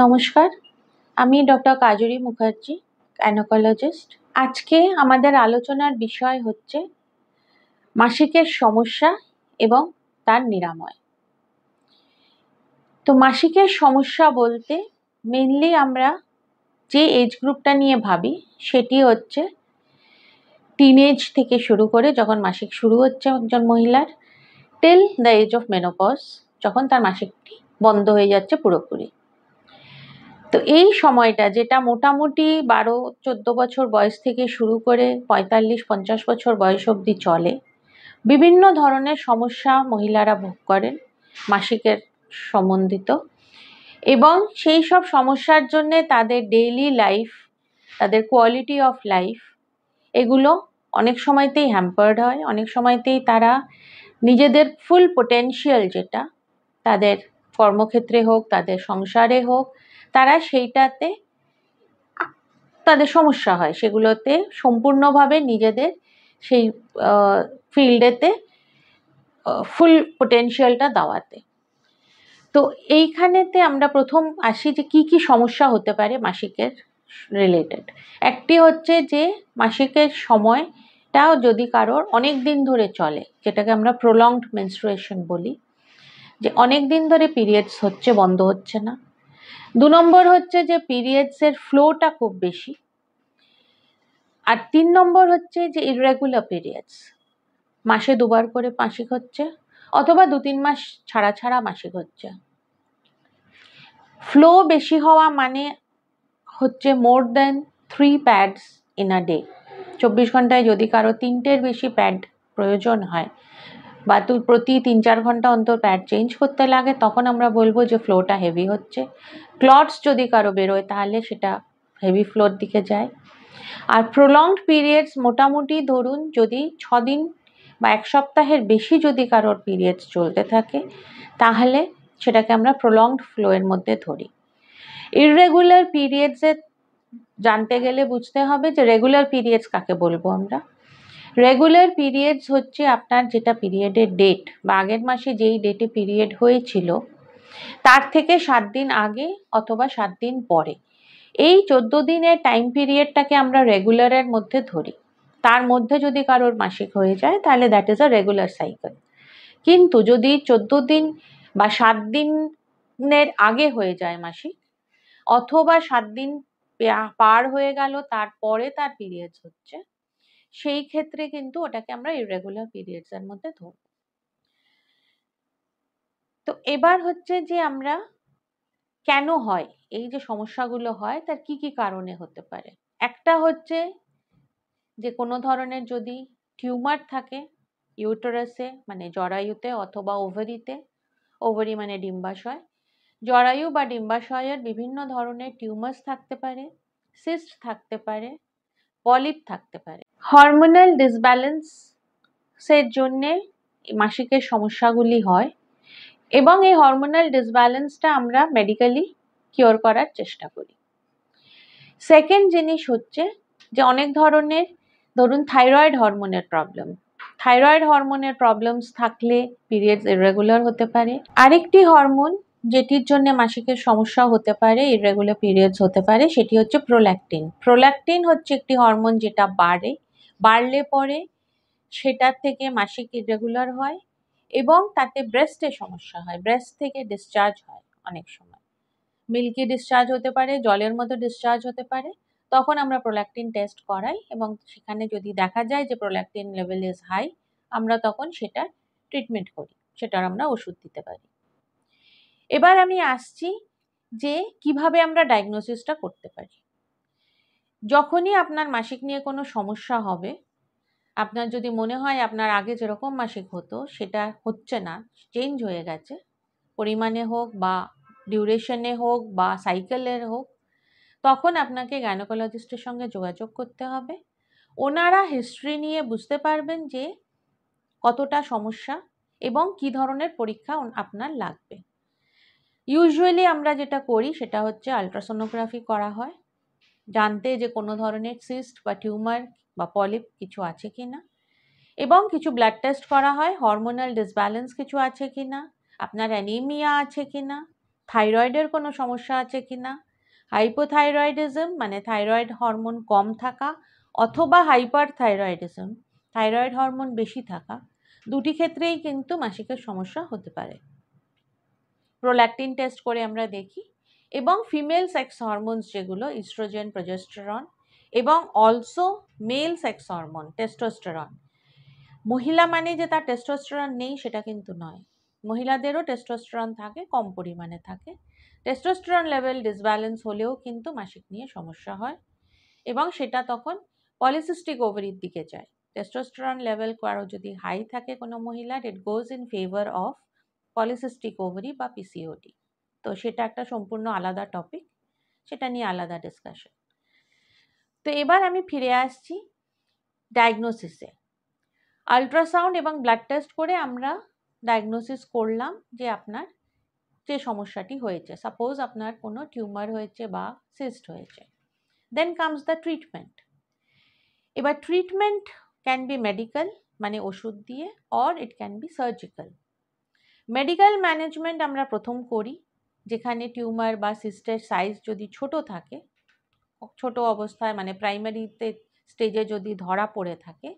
নমস্কার আমি doctor Kajari Mukherjee gynaecologist আজকে আমাদের আলোচনার বিষয় হচ্ছে মাসিকের সমস্যা এবং তার নিরাময় তো মাসিকের সমস্যা বলতে মেনলি আমরা যে এজ গ্রুপটা নিয়ে ভাবি সেটি হচ্ছে টিনেজ থেকে শুরু করে যখন মাসিক শুরু হচ্ছে একজন মহিলার till the age of menopause যখন তার মাসিকটি বন্ধ হয়ে যাচ্ছে পুরোপুরি তো এই সময়টা যেটা মোটামুটি বারো চোদ্দ বছর বয়স থেকে শুরু করে পঁয়তাল্লিশ পঞ্চাশ বছর বয়স অবধি চলে বিভিন্ন ধরনের সমস্যা মহিলারা ভোগ করেন মাসিকের সম্বন্ধিত এবং সেই সব সমস্যার জন্যে তাদের ডেইলি লাইফ তাদের কোয়ালিটি অফ লাইফ এগুলো অনেক সময়তেই হ্যাম্পার্ড হয় অনেক সময়তেই তারা নিজেদের ফুল পোটেনশিয়াল যেটা তাদের কর্মক্ষেত্রে হোক তাদের সংসারে হোক তারা সেইটাতে তাদের সমস্যা হয় সেগুলোতে সম্পূর্ণভাবে নিজেদের সেই ফিল্ডেতে ফুল পোটেনশিয়ালটা দেওয়াতে তো এইখানেতে আমরা প্রথম আসি যে কি কি সমস্যা হতে পারে মাসিকের রিলেটেড একটি হচ্ছে যে মাসিকের সময়টাও যদি কারোর অনেক দিন ধরে চলে যেটাকে আমরা প্রলংড মেনস্ট্রুয়েশন বলি যে অনেক দিন ধরে পিরিয়ডস হচ্ছে বন্ধ হচ্ছে না দু নম্বর হচ্ছে যে পিরিয়ডসের ফ্লোটা খুব বেশি আর তিন নম্বর হচ্ছে যে ইরেগুলার পিরিয়ডস মাসে দুবার করে মাসিক হচ্ছে অথবা দু তিন মাস ছাড়া ছাড়া মাসিক হচ্ছে ফ্লো বেশি হওয়া মানে হচ্ছে more than three pads in a day চব্বিশ ঘন্টায় যদি কারো তিনটের বেশি প্যাড প্রয়োজন হয় বা তুই প্রতি তিন চার ঘন্টা অন্তর প্যাড চেঞ্জ করতে লাগে তখন আমরা বলবো যে ফ্লোটা হেভি হচ্ছে ক্লটস যদি কারো বেরোয় তাহলে সেটা হেভি ফ্লোর দিকে যায় আর প্রলংড পিরিয়ডস মোটামুটি ধরুন যদি ছদিন বা এক সপ্তাহের বেশি যদি কারোর পিরিয়ডস চলতে থাকে তাহলে সেটাকে আমরা প্রলংড ফ্লোয়ের মধ্যে ধরি ইররেগুলার পিরিয়ডসের জানতে গেলে বুঝতে হবে যে রেগুলার পিরিয়ডস কাকে বলবো আমরা রেগুলার পিরিয়ডস হচ্ছে আপনার যেটা পিরিয়ডের ডেট বা আগের মাসে যেই ডেটে পিরিয়ড হয়েছিল তার থেকে সাত দিন আগে অথবা সাত দিন পরে এই চোদ্দ দিনের টাইম পিরিয়ডটাকে আমরা রেগুলারের মধ্যে ধরি তার মধ্যে যদি কারোর মাসিক হয়ে যায় তাহলে that is a regular cycle কিন্তু যদি চোদ্দ দিন বা সাত দিনের আগে হয়ে যায় মাসিক অথবা সাত দিন পার হয়ে গেল তারপরে তার পিরিয়ডস হচ্ছে সেই ক্ষেত্রে কিন্তু ওটাকে আমরা ইরেগুলার পিরিয়ডস এর মধ্যে ধরব তো এবার হচ্ছে যে আমরা কেন হয় এই যে সমস্যাগুলো হয় তার কি কি কারণে হতে পারে একটা হচ্ছে যে কোনো ধরনের যদি টিউমার থাকে ইউটোরাসে মানে জরায়ুতে অথবা ওভারিতে ওভারি মানে ডিম্বাশয় জরায়ু বা ডিম্বাশয়ের বিভিন্ন ধরনের টিউমার্স থাকতে পারে সিস্ট থাকতে পারে পলিপ থাকতে পারে হরমোনাল ডিসব্যালেন্সের জন্যে মাসিকের সমস্যাগুলি হয় এবং এই হরমোনাল ডিসব্যালেন্সটা আমরা মেডিকেলি কিওর করার চেষ্টা করি সেকেন্ড জিনিস হচ্ছে যে অনেক ধরনের ধরুন থাইরয়েড হরমোনের প্রবলেম থাইরয়েড হরমোনের প্রবলেমস থাকলে পিরিয়ডস ইরেগুলার হতে পারে আরেকটি হরমোন যেটির জন্য মাসিকের সমস্যা হতে পারে ইরেগুলার পিরিয়ডস হতে পারে সেটি হচ্ছে প্রোল্যাকটিন প্রোল্যাকটিন হচ্ছে একটি হরমোন যেটা বাড়ে বাড়লে পরে সেটার থেকে মাসিক ইরেগুলার হয় এবং তাতে ব্রেস্টে সমস্যা হয় ব্রেস্ট থেকে ডিসচার্জ হয় অনেক সময় মিল্কি ডিসচার্জ হতে পারে জলের মতো ডিসচার্জ হতে পারে তখন আমরা প্রোল্যাকটিন টেস্ট করাই এবং সেখানে যদি দেখা যায় যে প্রোল্যাকটিন লেভেল ইজ হাই আমরা তখন সেটা ট্রিটমেন্ট করি সেটার আমরা ওষুধ দিতে পারি এবার আমি আসছি যে কিভাবে আমরা ডায়াগনোসিসটা করতে পারি যখনই আপনার মাসিক নিয়ে কোনো সমস্যা হবে আপনার যদি মনে হয় আপনার আগে যেরকম মাসিক হতো সেটা হচ্ছে না চেঞ্জ হয়ে গেছে পরিমাণে হোক বা ডিউরেশনে হোক বা সাইকেলের হোক তখন আপনাকে গাইনোকোলজিস্টের সঙ্গে যোগাযোগ করতে হবে ওনারা হিস্ট্রি নিয়ে বুঝতে পারবেন যে কতটা সমস্যা এবং কি ধরনের পরীক্ষা আপনার লাগবে ইউজুয়ালি আমরা যেটা করি সেটা হচ্ছে আলট্রাসোনোগ্রাফি করা হয় জানতে যে কোনো ধরনের সিস্ট বা টিউমার বা পলিপ কিছু আছে কি না এবং কিছু ব্লাড টেস্ট করা হয় হরমোনাল ডিসব্যালেন্স কিছু আছে কি না আপনার অ্যানিমিয়া আছে কি না থাইরয়েডের কোনো সমস্যা আছে কি না হাইপোথাইরয়েডিজম মানে থাইরয়েড হরমোন কম থাকা অথবা হাইপার থাইরয়েডিজম থাইরয়েড হরমোন বেশি থাকা দুটি ক্ষেত্রেই কিন্তু মাসিকের সমস্যা হতে পারে প্রোল্যাকটিন টেস্ট করে আমরা দেখি এবং ফিমেল সেক্স হরমোনস যেগুলো ইস্ট্রোজেন প্রজেস্টেরন এবং also male sex hormone testosterone মহিলা মানে যে তার টেস্টোস্টেরন নেই সেটা কিন্তু নয় মহিলাদেরও টেস্টোস্টেরন থাকে কম পরিমাণে থাকে টেস্টোস্টেরন লেভেল ডিসব্যালেন্স হলেও কিন্তু মাসিক নিয়ে সমস্যা হয় এবং সেটা তখন পলিসিস্টিক ওভারির দিকে যায় টেস্টোস্টেরন লেভেল কারো যদি হাই থাকে কোনো মহিলার it goes in favour of polycystic ovary বা পিসিওডি তো সেটা একটা সম্পূর্ণ আলাদা টপিক সেটা নিয়ে আলাদা ডিসকাশন তো এবার আমি ফিরে আসছি ডায়াগনোসিসে আলট্রাসাউন্ড এবং ব্লাড টেস্ট করে আমরা ডায়াগনোসিস করলাম যে আপনার যে সমস্যাটি হয়েছে সাপোজ আপনার কোনো টিউমার হয়েছে বা সিস্ট হয়েছে দেন কামস দ্য ট্রিটমেন্ট এবার ট্রিটমেন্ট ক্যান বি মেডিকেল মানে ওষুধ দিয়ে or it can be surgical medical management আমরা প্রথম করি যেখানে টিউমার বা সিস্টের সাইজ যদি ছোট থাকে ছোট অবস্থায় মানে প্রাইমারিতে স্টেজে যদি ধরা পড়ে থাকে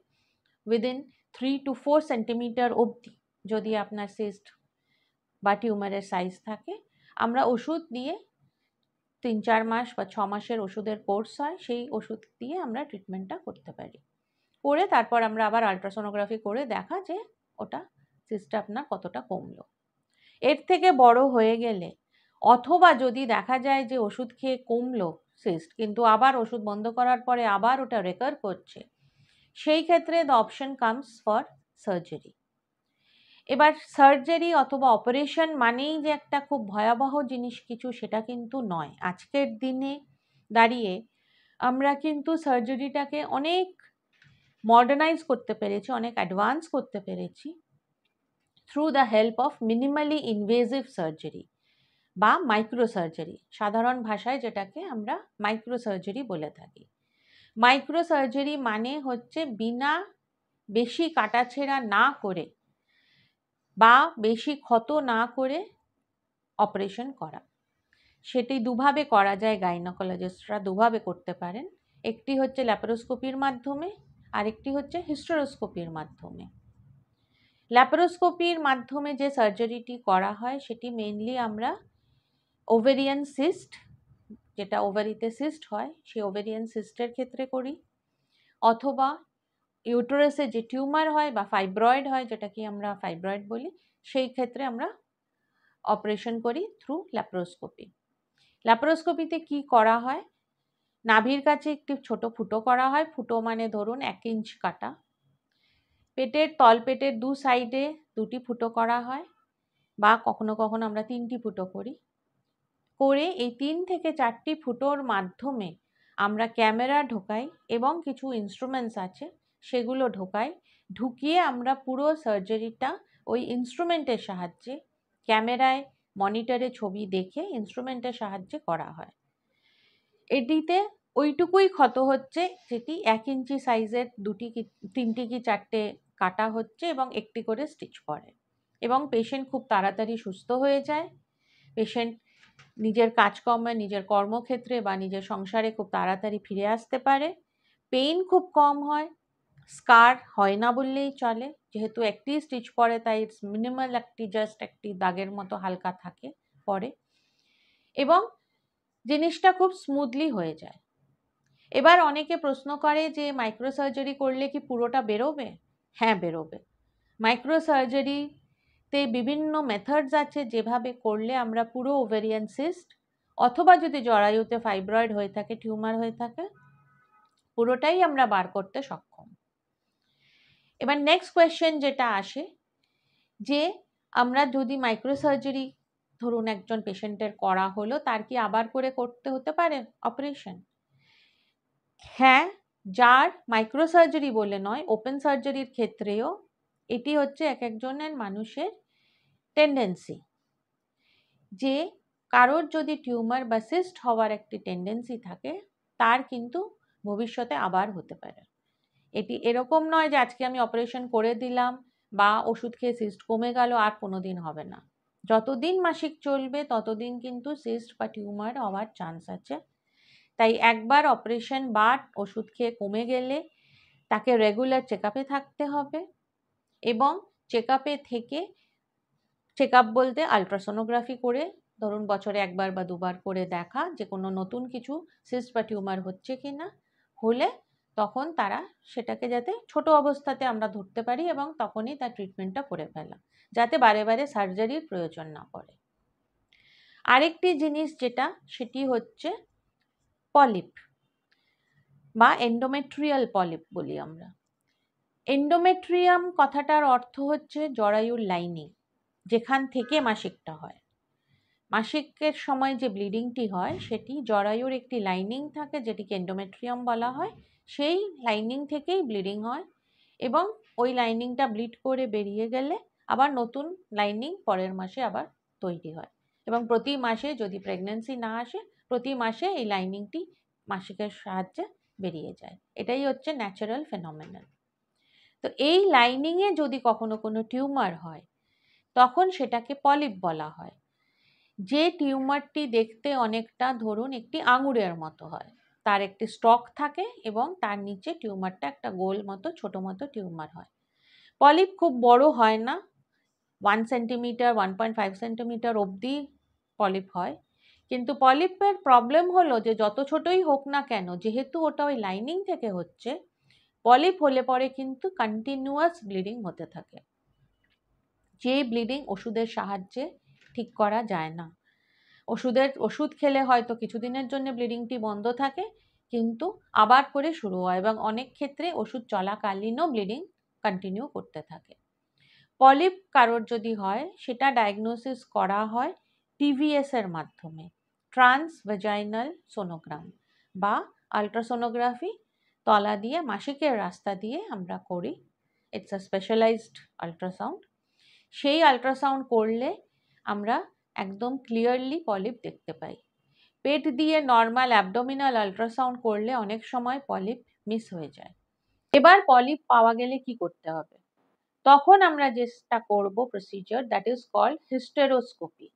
within three two four centimetre অবধি যদি আপনার সিস্ট বা টিউমারের সাইজ থাকে আমরা ওষুধ দিয়ে তিন চার মাস বা ছ মাসের ওষুধের কোর্স হয় সেই ওষুধ দিয়ে আমরা ট্রিটমেন্টটা করতে পারি করে তারপর আমরা আবার আলট্রাসোনোগ্রাফি করে দেখা যে ওটা সিস্টে আপনার কতটা কমলো এর থেকে বড় হয়ে গেলে অথবা যদি দেখা যায় যে ওষুধ খেয়ে কমলো সিস্ট কিন্তু আবার ওষুধ বন্ধ করার পরে আবার ওটা রেকার করছে সেই ক্ষেত্রে the option comes for surgery এবার সার্জারি অথবা অপারেশন মানেই যে একটা খুব ভয়াবহ জিনিস কিছু সেটা কিন্তু নয় আজকের দিনে দাঁড়িয়ে আমরা কিন্তু সার্জারিটাকে অনেক মডার্নাইজ করতে পেরেছি অনেক অ্যাডভান্স করতে পেরেছি through the help of minimally invasive surgery বা মাইক্রোসার্জারি সাধারণ ভাষায় যেটাকে আমরা মাইক্রোসার্জারি বলে থাকি মাইক্রোসার্জারি মানে হচ্ছে বিনা বেশি কাটাছেড়া না করে বা বেশি ক্ষত না করে অপারেশন করা সেটি দুভাবে করা যায় গাইনোকোলজিস্টরা দুভাবে করতে পারেন একটি হচ্ছে ল্যাপারোস্কোপির মাধ্যমে আরেকটি হচ্ছে হিস্টোরোস্কোপির মাধ্যমে ল্যাপারোস্কোপির মাধ্যমে যে সার্জারিটি করা হয় সেটি মেনলি আমরা ওভেরিয়ান সিস্ট যেটা ওভারিতে সিস্ট হয় সেই ওভেরিয়ান সিস্টের ক্ষেত্রে করি অথবা ইউটোরাসে যে টিউমার হয় বা ফাইব্রয়েড হয় যেটাকে আমরা ফাইব্রয়েড বলি সেই ক্ষেত্রে আমরা অপারেশন করি থ্রু ল্যাপারোস্কোপি ল্যাপারোস্কোপিতে কি করা হয় নাভির কাছে একটি ছোট ফুটো করা হয় ফুটো মানে ধরুন এক ইঞ্চ কাটা পেটের তলপেটের দু সাইডে দুটি ফুটো করা হয় বা কখনো কখনো আমরা তিনটি ফুটো করি করে এই তিন থেকে চারটি ফুটোর মাধ্যমে আমরা ক্যামেরা ঢোকাই এবং কিছু ইনস্ট্রুমেন্টস আছে সেগুলো ঢোকাই ঢুকিয়ে আমরা পুরো সার্জারিটা ওই ইনস্ট্রুমেন্টের সাহায্যে ক্যামেরায় মনিটরে ছবি দেখে ইনস্ট্রুমেন্টের সাহায্যে করা হয় এটিতে ওইটুকুই ক্ষত হচ্ছে যেটি এক ইঞ্চি সাইজের দুটি কি তিনটি কি চারটে কাটা হচ্ছে এবং একটি করে স্টিচ করে এবং পেশেন্ট খুব তাড়াতাড়ি সুস্থ হয়ে যায় পেশেন্ট নিজের কাজকর্মে নিজের কর্মক্ষেত্রে বা নিজের সংসারে খুব তাড়াতাড়ি ফিরে আসতে পারে পেইন খুব কম হয় স্কার হয় না বললেই চলে যেহেতু একটি স্টিচ পরে তাই ইটস মিনিমাল একটি জাস্ট একটি দাগের মতো হালকা থাকে পরে এবং জিনিসটা খুব স্মুথলি হয়ে যায় এবার অনেকে প্রশ্ন করে যে মাইক্রোসার্জারি করলে কি পুরোটা বেরোবে হ্যাঁ বেরোবে মাইক্রোসার্জারিতে বিভিন্ন মেথডস আছে যেভাবে করলে আমরা পুরো ওভেরিয়ান সিস্ট অথবা যদি জরায়ুতে ফাইব্রয়েড হয়ে থাকে টিউমার হয়ে থাকে পুরোটাই আমরা বার করতে সক্ষম এবার নেক্সট কোয়েশ্চেন যেটা আসে যে আমরা যদি মাইক্রোসার্জারি ধরুন একজন পেশেন্টের করা হলো তার কি আবার করে করতে হতে পারে অপারেশন হ্যাঁ যার মাইক্রোসার্জারি বলে নয় ওপেন সার্জারির ক্ষেত্রেও এটি হচ্ছে এক একজনের মানুষের টেন্ডেন্সি যে কারোর যদি টিউমার বা সিস্ট হওয়ার একটি টেন্ডেন্সি থাকে তার কিন্তু ভবিষ্যতে আবার হতে পারে এটি এরকম নয় যে আজকে আমি অপারেশন করে দিলাম বা ওষুধ খেয়ে সিস্ট কমে গেল আর কোনো দিন হবে না যতদিন মাসিক চলবে ততদিন কিন্তু সিস্ট বা টিউমার হওয়ার চান্স আছে তাই একবার অপারেশন বা ওষুধ খেয়ে কমে গেলে তাকে রেগুলার চেক থাকতে হবে এবং চেক থেকে চেক বলতে আলট্রাসোনোগ্রাফি করে ধরুন বছরে একবার বা দুবার করে দেখা যে কোনো নতুন কিছু সিস্ট বা টিউমার হচ্ছে কি না হলে তখন তারা সেটাকে যাতে ছোট অবস্থাতে আমরা ধরতে পারি এবং তখনই তার ট্রিটমেন্টটা করে ফেলা যাতে বারে বারে সার্জারির প্রয়োজন না পড়ে আরেকটি জিনিস যেটা সেটি হচ্ছে পলিপ বা এন্ডোমেট্রিয়াল পলিপ বলি আমরা এন্ডোমেট্রিয়াম কথাটার অর্থ হচ্ছে জরায়ুর লাইনি যেখান থেকে মাসিকটা হয় মাসিকের সময় যে ব্লিডিংটি হয় সেটি জরায়ুর একটি লাইনিং থাকে যেটিকে এন্ডোমেট্রিয়াম বলা হয় সেই লাইনিং থেকেই ব্লিডিং হয় এবং ওই লাইনিংটা ব্লিড করে বেরিয়ে গেলে আবার নতুন লাইনিং পরের মাসে আবার তৈরি হয় এবং প্রতি মাসে যদি প্রেগনেন্সি না আসে প্রতি মাসে এই লাইনিংটি মাসিকের সাহায্যে বেরিয়ে যায় এটাই হচ্ছে ন্যাচারাল ফেনোমেনাল তো এই লাইনিংয়ে যদি কখনো কোনো টিউমার হয় তখন সেটাকে পলিপ বলা হয় যে টিউমারটি দেখতে অনেকটা ধরুন একটি আঙুরের মতো হয় তার একটি স্টক থাকে এবং তার নিচে টিউমারটা একটা গোল মতো ছোট মতো টিউমার হয় পলিপ খুব বড় হয় না one centimetre one point five centimetre অবধি পলিপ হয় কিন্তু পলিপের প্রবলেম হলো যে যত ছোটই হোক না কেন যেহেতু ওটা ওই লাইনিং থেকে হচ্ছে পলিপ হলে পরে কিন্তু কন্টিনিউয়াস ব্লিডিং হতে থাকে যে ব্লিডিং ওষুধের সাহায্যে ঠিক করা যায় না ওষুধের ওষুধ খেলে হয়তো কিছুদিনের জন্য ব্লিডিংটি বন্ধ থাকে কিন্তু আবার করে শুরু হয় এবং অনেক ক্ষেত্রে ওষুধ চলাকালীনও ব্লিডিং কন্টিনিউ করতে থাকে পলিপ কারোর যদি হয় সেটা ডায়াগনোসিস করা হয় টিভিএসের মাধ্যমে ট্রান্সভেজাইনাল সোনোগ্রাম বা আলট্রাসোনোগ্রাফি তলা দিয়ে মাসিকের রাস্তা দিয়ে আমরা করি ইটস আ স্পেশালাইজড আলট্রাসাউন্ড সেই আলট্রাসাউন্ড করলে আমরা একদম ক্লিয়ারলি পলিপ দেখতে পাই পেট দিয়ে নর্মাল অ্যাবডোমিনাল আলট্রাসাউন্ড করলে অনেক সময় পলিপ মিস হয়ে যায় এবার পলিপ পাওয়া গেলে কি করতে হবে তখন আমরা যেটা করব procedure that is called hysteroscopy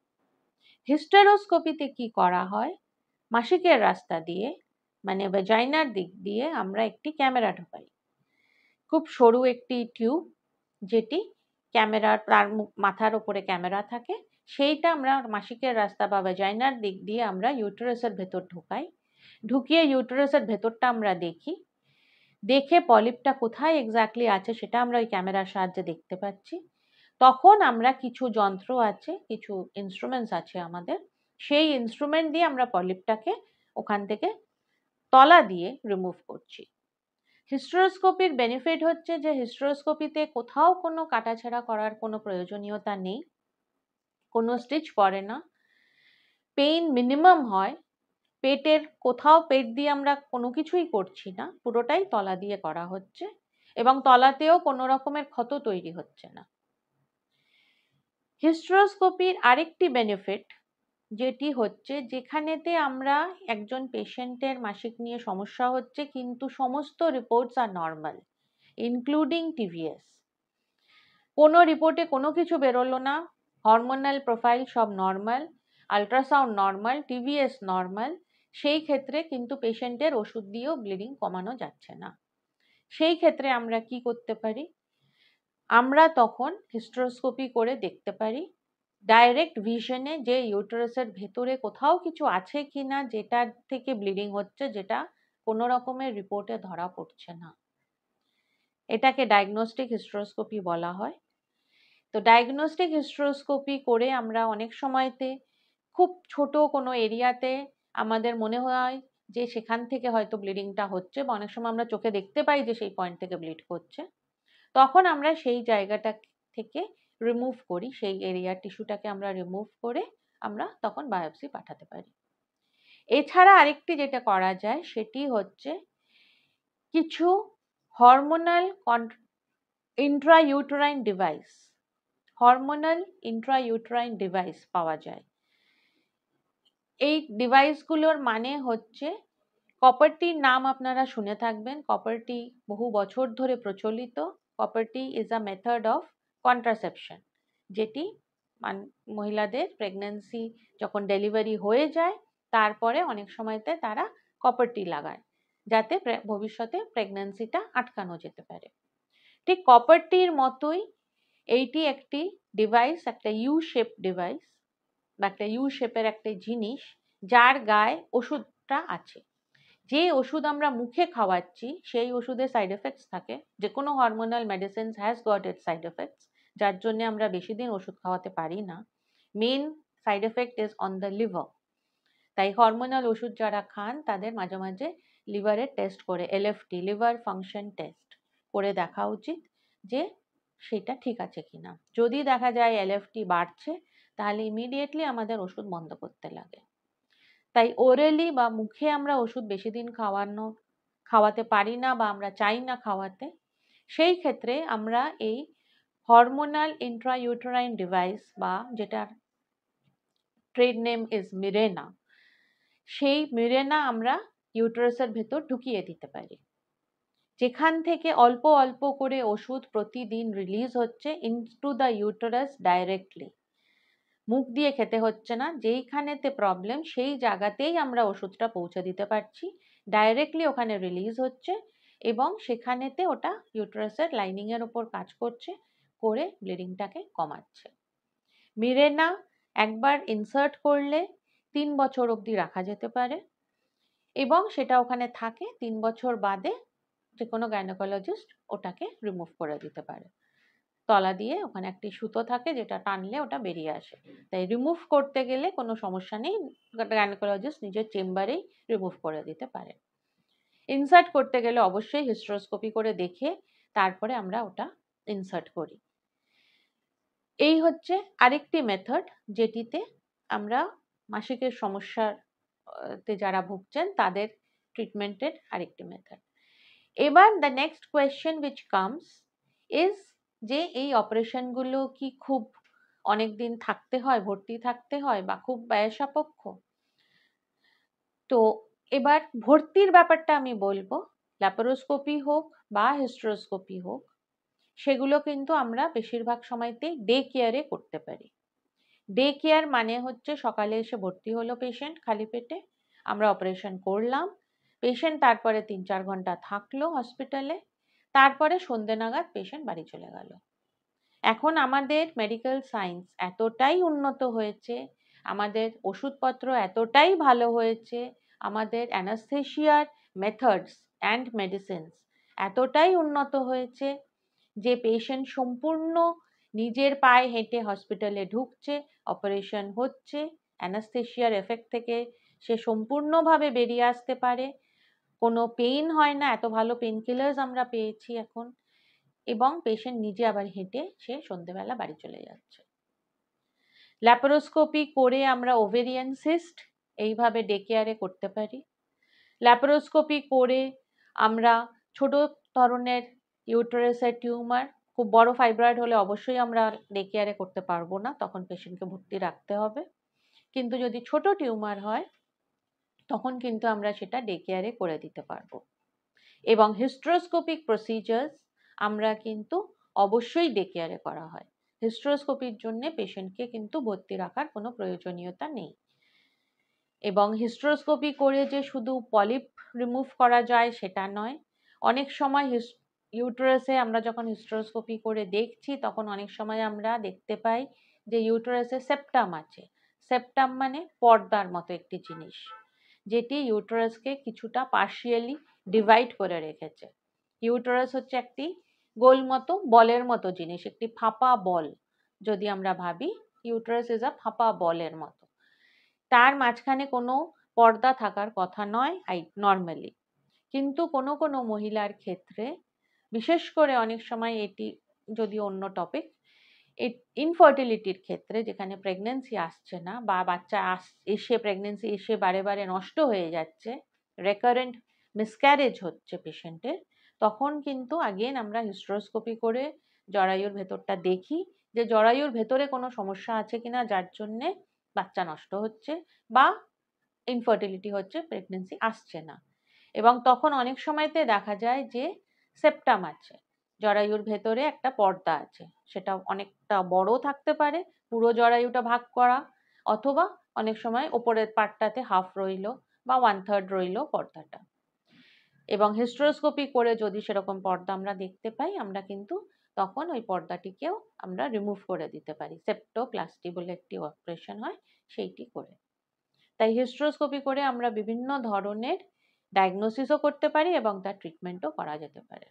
হিস্টেরোস্কোপিতে কি করা হয় মাসিকের রাস্তা দিয়ে মানে ভেজাইনার দিক দিয়ে আমরা একটি ক্যামেরা ঢোকাই খুব সরু একটি টিউব যেটি ক্যামেরার তার মাথার ওপরে ক্যামেরা থাকে সেইটা আমরা মাসিকের রাস্তা বা ভেজাইনার দিক দিয়ে আমরা ইউটেরাসের ভেতর ঢোকাই ঢুকিয়ে ইউটেরাসের ভেতরটা আমরা দেখি দেখে পলিপটা কোথায় এক্স্যাক্টলি আছে সেটা আমরা ওই ক্যামেরার সাহায্যে দেখতে পাচ্ছি তখন আমরা কিছু যন্ত্র আছে কিছু ইনস্ট্রুমেন্টস আছে আমাদের সেই ইনস্ট্রুমেন্ট দিয়ে আমরা পলিপটাকে ওখান থেকে তলা দিয়ে রিমুভ করছি হিস্টোরোস্কোপির বেনিফিট হচ্ছে যে হিস্ট্রোস্কোপিতে কোথাও কোনো কাটাছেড়া করার কোনো প্রয়োজনীয়তা নেই কোনো স্টিচ পড়ে না পেইন মিনিমাম হয় পেটের কোথাও পেট দিয়ে আমরা কোনো কিছুই করছি না পুরোটাই তলা দিয়ে করা হচ্ছে এবং তলাতেও কোনো রকমের ক্ষত তৈরি হচ্ছে না হিস্ট্রোস্কোপির আরেকটি বেনিফিট যেটি হচ্ছে যেখানেতে আমরা একজন পেশেন্টের মাসিক নিয়ে সমস্যা হচ্ছে কিন্তু সমস্ত reports are normal including TVS কোনো রিপোর্টে কোনো কিছু বেরোলো না হরমোনাল প্রোফাইল সব normal ultrasound normal TVS normal সেই ক্ষেত্রে কিন্তু পেশেন্টের ওষুধ দিয়েও ব্লিডিং কমানো যাচ্ছে না সেই ক্ষেত্রে আমরা কি করতে পারি আমরা তখন হিস্ট্রোস্কোপি করে দেখতে পারি ডাইরেক্ট ভিশনে যে ইউটারাসের ভেতরে কোথাও কিছু আছে কি না যেটার থেকে ব্লিডিং হচ্ছে যেটা কোনো রকমের রিপোর্টে ধরা পড়ছে না এটাকে ডায়াগনস্টিক হিস্ট্রোস্কোপি বলা হয় তো ডায়াগনস্টিক হিস্ট্রোস্কোপি করে আমরা অনেক সময়তে খুব ছোট কোনো এরিয়াতে আমাদের মনে হয় যে সেখান থেকে হয়তো ব্লিডিংটা হচ্ছে বা অনেক সময় আমরা চোখে দেখতে পাই যে সেই পয়েন্ট থেকে ব্লিড করছে তখন আমরা সেই জায়গাটা থেকে রিমুভ করি সেই এরিয়ার টিস্যুটাকে আমরা রিমুভ করে আমরা তখন বায়োপসি পাঠাতে পারি এছাড়া আরেকটি যেটা করা যায় সেটি হচ্ছে কিছু hormonal intrauterine device hormonal intrauterine device পাওয়া যায় এই ডিভাইসগুলোর মানে হচ্ছে কপারটির নাম আপনারা শুনে থাকবেন কপারটি বহু বছর ধরে প্রচলিত property is a method of contraception যেটি মহিলাদের প্রেগনেন্সি যখন ডেলিভারি হয়ে যায় তারপরে অনেক সময়তে তারা কপারটি লাগায় যাতে ভবিষ্যতে প্রেগনেন্সিটা আটকানো যেতে পারে ঠিক কপারটির মতোই এইটি একটি ডিভাইস একটা ইউ শেপ ডিভাইস বা একটা ইউ শেপের একটা জিনিস যার গায়ে ওষুধটা আছে যে ওষুধ আমরা মুখে খাওয়াচ্ছি সেই ওষুধের সাইড এফেক্টস থাকে যে কোনো হরমোনাল মেডিসিনস হ্যাজ গট এর সাইড এফেক্টস যার জন্য আমরা বেশি দিন ওষুধ খাওয়াতে পারি না main side effect is on the liver তাই হরমোনাল ওষুধ যারা খান তাদের মাঝে মাঝে লিভারের টেস্ট করে এলএফটি লিভার ফাংশন টেস্ট করে দেখা উচিত যে সেটা ঠিক আছে কিনা যদি দেখা যায় এলএফটি বাড়ছে তাহলে ইমিডিয়েটলি আমাদের ওষুধ বন্ধ করতে লাগে তাই ওরেলি বা মুখে আমরা ওষুধ বেশি দিন খাওয়ানো খাওয়াতে পারি না বা আমরা চাই না খাওয়াতে সেই ক্ষেত্রে আমরা এই হরমোনাল ইন্ট্রাইউটারাইন ডিভাইস বা যেটার ট্রেড নেম ইজ মিরেনা সেই মিরেনা আমরা ইউটারাসের ভেতর ঢুকিয়ে দিতে পারি যেখান থেকে অল্প অল্প করে ওষুধ প্রতিদিন রিলিজ হচ্ছে ইনটু দ্য ইউটারাস ডাইরেক্টলি মুখ দিয়ে খেতে হচ্ছে না যেইখানেতে প্রবলেম সেই জায়গাতেই আমরা ওষুধটা পৌঁছে দিতে পারছি ডাইরেক্টলি ওখানে রিলিজ হচ্ছে এবং সেখানেতে ওটা ইউটারাসের লাইনিংয়ের ওপর কাজ করছে করে ব্লিডিংটাকে কমাচ্ছে মিরেনা একবার ইনসার্ট করলে তিন বছর অবধি রাখা যেতে পারে এবং সেটা ওখানে থাকে তিন বছর বাদে যে কোনো গাইনোকোলজিস্ট ওটাকে রিমুভ করে দিতে পারে তলা দিয়ে ওখানে একটি সুতো থাকে যেটা টানলে ওটা বেরিয়ে আসে তাই রিমুভ করতে গেলে কোনো সমস্যা নেই গাইনোকোলজিস্ট নিজের চেম্বারেই রিমুভ করে দিতে পারে ইনসার্ট করতে গেলে অবশ্যই হিস্ট্রোস্কোপি করে দেখে তারপরে আমরা ওটা ইনসার্ট করি এই হচ্ছে আরেকটি মেথড যেটিতে আমরা মাসিকের তে যারা ভুগছেন তাদের ট্রিটমেন্টের আরেকটি মেথড এবার the next question which comes is যে এই অপারেশনগুলো কি খুব অনেক দিন থাকতে হয় ভর্তি থাকতে হয় বা খুব ব্যয়সাপক্ষ তো এবার ভর্তির ব্যাপারটা আমি বলবো ল্যাপারোস্কোপি হোক বা হিস্ট্রোস্কোপি হোক সেগুলো কিন্তু আমরা বেশিরভাগ সময়তেই ডে কেয়ারে করতে পারি ডে কেয়ার মানে হচ্ছে সকালে এসে ভর্তি হলো পেশেন্ট খালি পেটে আমরা অপারেশন করলাম পেশেন্ট তারপরে তিন চার ঘন্টা থাকলো হসপিটালে তারপরে সন্ধে নাগাদ পেশেন্ট বাড়ি চলে গেল এখন আমাদের মেডিকেল সায়েন্স এতটাই উন্নত হয়েছে আমাদের ওষুধপত্র এতটাই ভালো হয়েছে আমাদের অ্যানাস্থেশিয়ার মেথডস অ্যান্ড মেডিসিনস এতটাই উন্নত হয়েছে যে পেশেন্ট সম্পূর্ণ নিজের পায়ে হেঁটে হসপিটালে ঢুকছে অপারেশন হচ্ছে অ্যানাস্থেশিয়ার এফেক্ট থেকে সে সম্পূর্ণভাবে বেরিয়ে আসতে পারে কোনো পেইন হয় না এত ভালো পেন কিলার্স আমরা পেয়েছি এখন এবং পেশেন্ট নিজে আবার হেঁটে সে সন্ধেবেলা বাড়ি চলে যাচ্ছে ল্যাপারোস্কোপি করে আমরা ওভেরিয়ান সিস্ট এইভাবে ডেকেয়ারে করতে পারি ল্যাপারোস্কোপি করে আমরা ছোট ধরনের ইউটারেসের টিউমার খুব বড় ফাইব্রয়েড হলে অবশ্যই আমরা ডেকেয়ারে করতে পারবো না তখন পেশেন্টকে ভর্তি রাখতে হবে কিন্তু যদি ছোট টিউমার হয় তখন কিন্তু আমরা সেটা ডে কেয়ারে করে দিতে পারবো এবং হিস্ট্রোস্কোপিক প্রসিজার্স আমরা কিন্তু অবশ্যই ডে কেয়ারে করা হয় হিস্ট্রোস্কোপির জন্য পেশেন্টকে কিন্তু ভর্তি রাখার কোনো প্রয়োজনীয়তা নেই এবং হিস্ট্রোস্কোপি করে যে শুধু পলিপ রিমুভ করা যায় সেটা নয় অনেক সময় হিস ইউটারাসে আমরা যখন হিস্ট্রোস্কোপি করে দেখছি তখন অনেক সময় আমরা দেখতে পাই যে ইউটারাসে সেপ্টাম আছে সেপ্টাম মানে পর্দার মতো একটি জিনিস যেটি ইউটোরাসকে কিছুটা পার্শিয়ালি ডিভাইড করে রেখেছে ইউটোরাস হচ্ছে একটি গোল মতো বলের মতো জিনিস একটি ফাঁপা বল যদি আমরা ভাবি ইউটারাস ইজ আ ফাঁপা বলের মতো তার মাঝখানে কোনো পর্দা থাকার কথা নয় আই নর্মালি কিন্তু কোনো কোনো মহিলার ক্ষেত্রে বিশেষ করে অনেক সময় এটি যদি অন্য টপিক ইনফার্টিলিটির ক্ষেত্রে যেখানে প্রেগনেন্সি আসছে না বা বাচ্চা আস এসে প্রেগনেন্সি এসে বারে বারে নষ্ট হয়ে যাচ্ছে রেকারেন্ট মিসক্যারেজ হচ্ছে পেশেন্টের তখন কিন্তু আগেন আমরা হিস্ট্রোস্কোপি করে জরায়ুর ভেতরটা দেখি যে জরায়ুর ভেতরে কোনো সমস্যা আছে কিনা যার জন্যে বাচ্চা নষ্ট হচ্ছে বা ইনফার্টিলিটি হচ্ছে প্রেগনেন্সি আসছে না এবং তখন অনেক সময়তে দেখা যায় যে সেপ্টাম আছে জরায়ুর ভেতরে একটা পর্দা আছে সেটা অনেকটা বড় থাকতে পারে পুরো জরায়ুটা ভাগ করা অথবা অনেক সময় ওপরের পার্টটাতে হাফ রইল বা ওয়ান থার্ড রইল পর্দাটা এবং হিস্ট্রোস্কোপি করে যদি সেরকম পর্দা আমরা দেখতে পাই আমরা কিন্তু তখন ওই পর্দাটিকেও আমরা রিমুভ করে দিতে পারি সেপ্টোপ্লাস্টি বলে একটি অপারেশন হয় সেইটি করে তাই হিস্ট্রোস্কোপি করে আমরা বিভিন্ন ধরনের ডায়াগনোসিসও করতে পারি এবং তার ট্রিটমেন্টও করা যেতে পারে